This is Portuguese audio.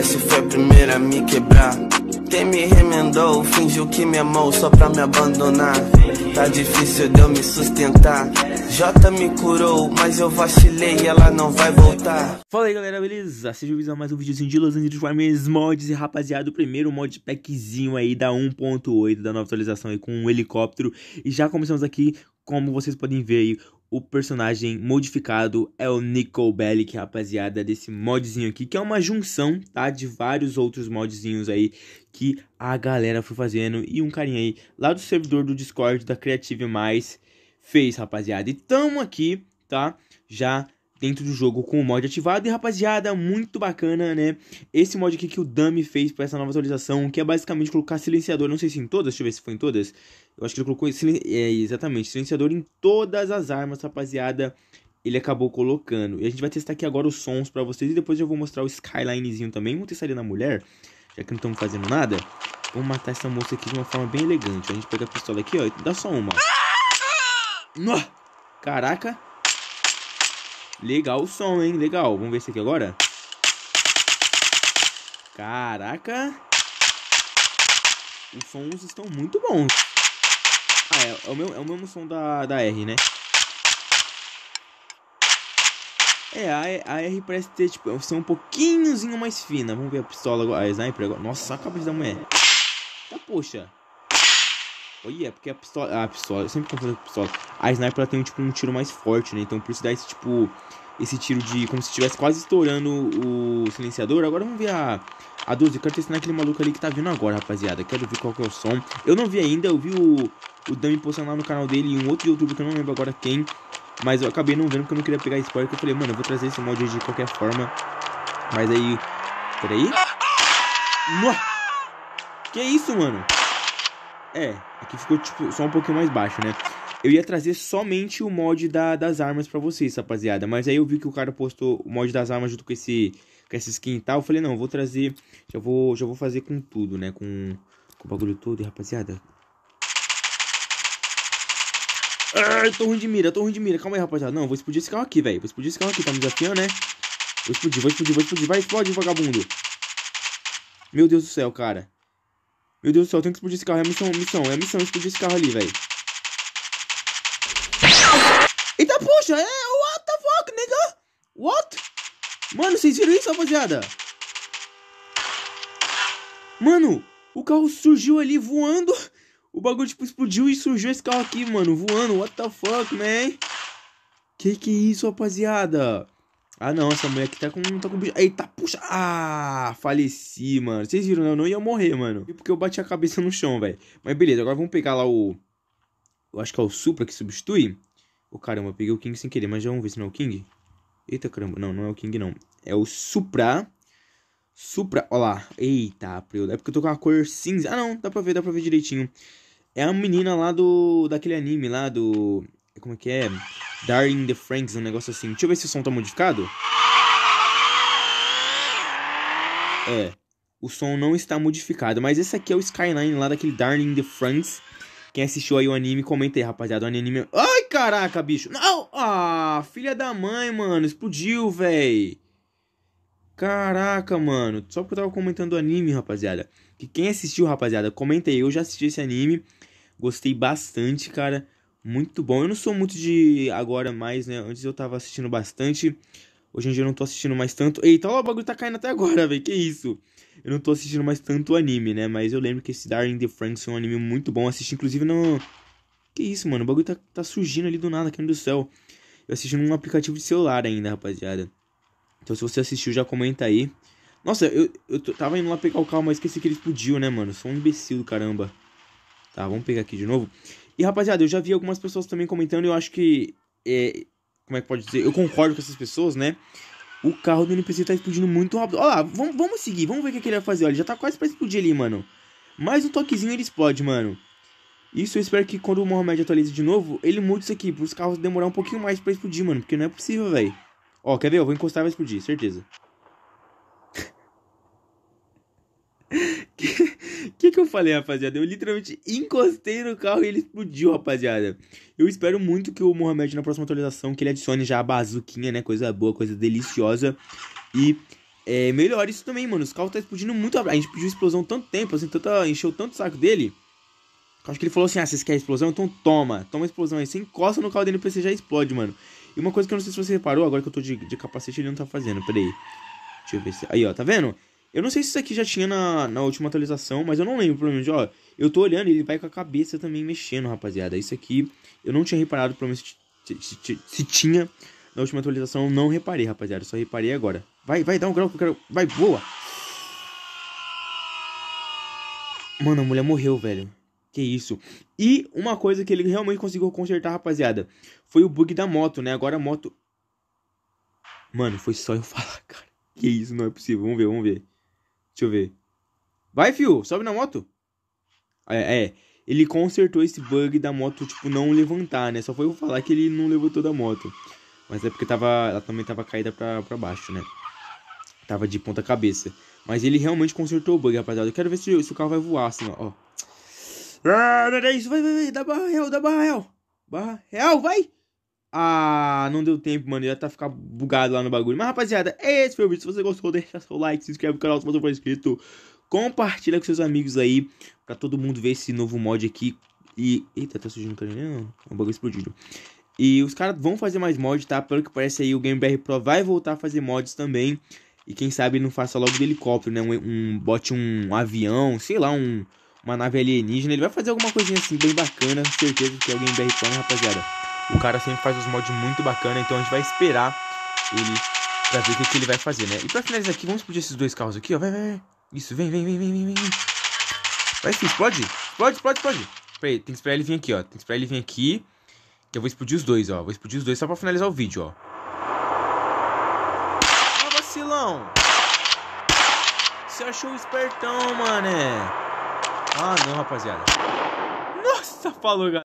Esse foi a primeira a me quebrar. Quem me remendou, fingiu que me amou só pra me abandonar. Tá difícil de eu me sustentar. Jota me curou, mas eu vacilei e ela não vai voltar. Fala aí galera, beleza? Seja bem-vindo a mais um videozinho de Los Angeles Warmers Mods. E rapaziada, o primeiro mod packzinho aí da 1.8 da nova atualização aí com um helicóptero. E já começamos aqui, como vocês podem ver aí, o personagem modificado é o Nicole Bellic, é rapaziada, desse modzinho aqui, que é uma junção, tá? De vários outros modzinhos aí que a galera foi fazendo e um carinha aí lá do servidor do Discord da Creative Mais fez, rapaziada. E tamo aqui, tá? Já dentro do jogo com o mod ativado. E rapaziada, muito bacana, né? Esse mod aqui que o Dummy fez para essa nova atualização, que é basicamente colocar silenciador, não sei se em todas, deixa eu ver se foi em todas. Eu acho que ele colocou é, exatamente silenciador em todas as armas, rapaziada. Ele acabou colocando. E a gente vai testar aqui agora os sons para vocês. E depois eu vou mostrar o skylinezinho também. Vamos testar ali na mulher, já que não estamos fazendo nada. Vamos matar essa moça aqui de uma forma bem elegante. A gente pega a pistola aqui, ó, e dá só uma. Caraca! Legal o som, hein? Legal. Vamos ver esse aqui agora. Caraca! Os sons estão muito bons. É, é o mesmo, é o mesmo som da, da R, né? É, a, a R parece ter, tipo, é ser um pouquinhozinho mais fina. Vamos ver a pistola agora, a sniper agora. Nossa, a cabeça da mulher. Tá, ah, poxa. Olha, é porque a pistola, ah, a pistola, eu sempre confundo com a pistola. A sniper ela tem, tipo, um tiro mais forte, né? Então por isso dá esse, tipo, esse tiro de, como se estivesse quase estourando o silenciador. Agora vamos ver a, a 12. Eu quero testar aquele maluco ali que tá vindo agora, rapaziada. Quero ver qual que é o som. Eu não vi ainda, eu vi o, o dummy postou lá no canal dele e um outro youtuber que eu não lembro agora quem. Mas eu acabei não vendo porque eu não queria pegar spoiler. Que eu falei, mano, eu vou trazer esse mod de qualquer forma. Mas aí. Peraí. Nossa! Que isso, mano? É, aqui ficou tipo, só um pouquinho mais baixo, né? Eu ia trazer somente o mod da, das armas pra vocês, rapaziada. Mas aí eu vi que o cara postou o mod das armas junto com esse. Com essa skin e tal. Eu falei, não, eu vou trazer. Já vou, já vou fazer com tudo, né? Com, com o bagulho todo, e, rapaziada. Ai, tô ruim de mira, tô ruim de mira. Calma aí, rapaziada. Não, vou explodir esse carro aqui, velho. Vou explodir esse carro aqui, tá me desafiando, né? Vou explodir, vou explodir, vou explodir. Vai, explode, vagabundo. Meu Deus do céu, cara. Meu Deus do céu, eu tenho que explodir esse carro. É missão, missão, é missão explodir esse carro ali, velho. Eita, poxa, é. What the fuck, nigga? What? Mano, vocês viram isso, rapaziada? Mano, o carro surgiu ali voando. O bagulho, tipo, explodiu e surgiu esse carro aqui, mano, voando. What the fuck, man? Que que é isso, rapaziada? Ah, não, essa mulher aqui tá com, tá com Eita, puxa. Ah, faleci, mano. Vocês viram, né? Eu não ia morrer, mano. Porque eu bati a cabeça no chão, velho. Mas beleza, agora vamos pegar lá o... Eu acho que é o Supra que substitui. Ô, oh, caramba, eu peguei o King sem querer, mas já vamos ver se não é o King. Eita, caramba. Não, não é o King, não. É o Supra. Supra, olha lá. Eita, April. É porque eu tô com a cor cinza. Ah, não, dá pra ver, dá pra ver direitinho. É a menina lá do. daquele anime lá do. Como é que é? Darling the Franks, um negócio assim. Deixa eu ver se o som tá modificado. É. O som não está modificado, mas esse aqui é o Skyline lá daquele Darling the Franks. Quem assistiu aí o anime, comenta aí, rapaziada. O anime. É- Ai, caraca, bicho! Não! Ah, filha da mãe, mano. Explodiu, velho. Caraca, mano. Só porque eu tava comentando anime, rapaziada. Que quem assistiu, rapaziada, comenta aí. Eu já assisti esse anime. Gostei bastante, cara. Muito bom. Eu não sou muito de agora mais, né? Antes eu tava assistindo bastante. Hoje em dia eu não tô assistindo mais tanto. Eita, o bagulho tá caindo até agora, velho. Que isso? Eu não tô assistindo mais tanto anime, né? Mas eu lembro que esse Darling the Franks é um anime muito bom. assisti, inclusive, no. Que isso, mano? O bagulho tá, tá surgindo ali do nada, caindo do céu. Eu assisti num aplicativo de celular ainda, rapaziada. Então se você assistiu, já comenta aí. Nossa, eu, eu tava indo lá pegar o carro, mas esqueci que ele explodiu, né, mano? sou um imbecil do caramba. Tá, vamos pegar aqui de novo. E, rapaziada, eu já vi algumas pessoas também comentando, eu acho que... É, como é que pode dizer? Eu concordo com essas pessoas, né? O carro do NPC tá explodindo muito rápido. Ó lá, vamos, vamos seguir, vamos ver o que, que ele vai fazer. Olha, ele já tá quase pra explodir ali, mano. Mais um toquezinho ele explode, mano. Isso eu espero que quando o Mohamed atualize de novo, ele mude isso aqui, pros carros demorar um pouquinho mais pra explodir, mano. Porque não é possível, velho. Ó, quer ver? Eu vou encostar e vai explodir, certeza. que, que que eu falei, rapaziada? Eu literalmente encostei no carro e ele explodiu, rapaziada. Eu espero muito que o Mohamed na próxima atualização que ele adicione já a bazuquinha, né? Coisa boa, coisa deliciosa. E é, melhor isso também, mano. Os carros tá explodindo muito. A gente pediu explosão tanto tempo, assim, tanta, encheu tanto o saco dele. Acho que ele falou assim: ah, vocês querem explosão? Então toma, toma explosão aí. Você encosta no carro dele pra você já explode, mano. E uma coisa que eu não sei se você reparou, agora que eu tô de, de capacete, ele não tá fazendo. Pera aí. Deixa eu ver se. Aí, ó, tá vendo? Eu não sei se isso aqui já tinha na, na última atualização, mas eu não lembro, pelo menos. Ó, eu tô olhando e ele vai com a cabeça também mexendo, rapaziada. Isso aqui eu não tinha reparado, pelo menos se, se, se, se tinha na última atualização. Eu não reparei, rapaziada. só reparei agora. Vai, vai, dá um grau que eu quero. Vai, boa! Mano, a mulher morreu, velho. Que isso. E uma coisa que ele realmente conseguiu consertar, rapaziada, foi o bug da moto, né? Agora a moto. Mano, foi só eu falar, cara. Que isso, não é possível. Vamos ver, vamos ver. Deixa eu ver. Vai, fio, sobe na moto. É, é. Ele consertou esse bug da moto, tipo, não levantar, né? Só foi eu falar que ele não levantou da moto. Mas é porque tava, ela também tava caída pra, pra baixo, né? Tava de ponta cabeça. Mas ele realmente consertou o bug, rapaziada. Eu quero ver se, se o carro vai voar, assim, ó. ó. Ah, não era é isso, vai, vai, vai, dá barra real, dá barra real. Barra real, vai! Ah, não deu tempo, mano. Já tá ficando bugado lá no bagulho. Mas, rapaziada, é esse foi o vídeo. Se você gostou, deixa seu like, se inscreve no canal se você for inscrito. Compartilha com seus amigos aí. Pra todo mundo ver esse novo mod aqui. E. Eita, tá surgindo não, O né? bagulho explodido. E os caras vão fazer mais mods, tá? Pelo que parece aí, o GameBR Pro vai voltar a fazer mods também. E quem sabe não faça logo de helicóptero, né? Um, um bote um avião, sei lá, um uma nave alienígena. Ele vai fazer alguma coisinha assim bem bacana. Certeza que alguém BR Plan, rapaziada. O cara sempre faz os mods muito bacana, então a gente vai esperar ele pra ver o que, que ele vai fazer, né? E pra finalizar aqui, vamos explodir esses dois carros aqui, ó. Vai, vai, vai. Isso, vem, vem, vem, vem, vem, vem. Vai sim, explode. Explode, explode, explode. Peraí, tem que esperar ele vir aqui, ó. Tem que esperar ele vir aqui. Que eu vou explodir os dois, ó. Vou explodir os dois só pra finalizar o vídeo, ó. Ah, vacilão! Você achou espertão, mané? Ah, não, rapaziada. Nossa, falou, galera.